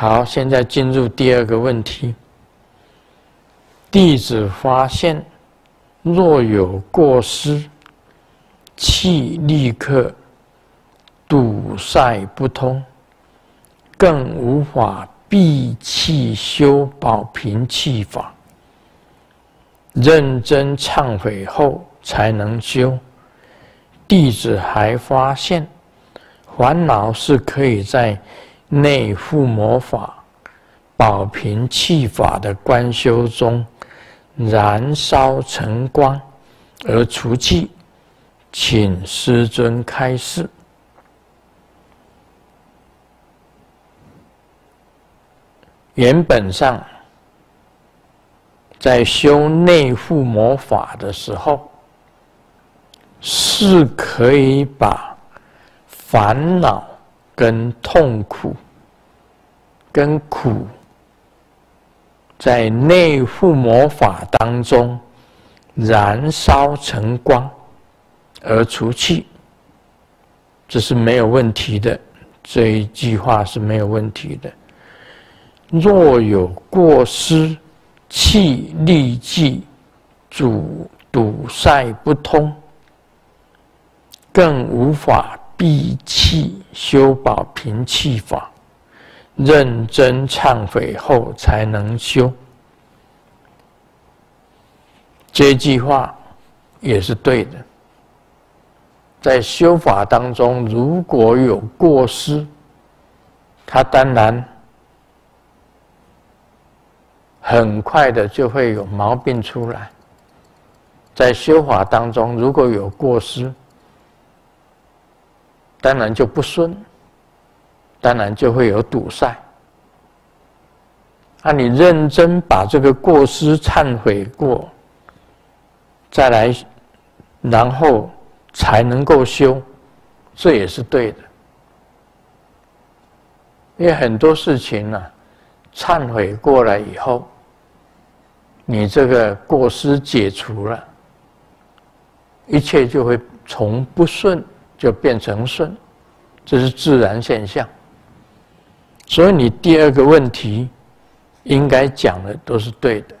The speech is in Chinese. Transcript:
好，现在进入第二个问题。弟子发现，若有过失，气立刻堵塞不通，更无法闭气修保平气法。认真忏悔后才能修。弟子还发现，烦恼是可以在。内护魔法、宝瓶气法的观修中，燃烧成光而除气，请师尊开示。原本上，在修内护魔法的时候，是可以把烦恼。跟痛苦、跟苦，在内护魔法当中燃烧成光而除气，这是没有问题的。这一句话是没有问题的。若有过失，气力即阻堵塞不通，更无法。闭气修宝平气法，认真忏悔后才能修。这句话也是对的。在修法当中，如果有过失，他当然很快的就会有毛病出来。在修法当中，如果有过失。当然就不顺，当然就会有堵塞。那你认真把这个过失忏悔过，再来，然后才能够修，这也是对的。因为很多事情呢，忏悔过来以后，你这个过失解除了，一切就会从不顺。就变成顺，这是自然现象。所以你第二个问题，应该讲的都是对的。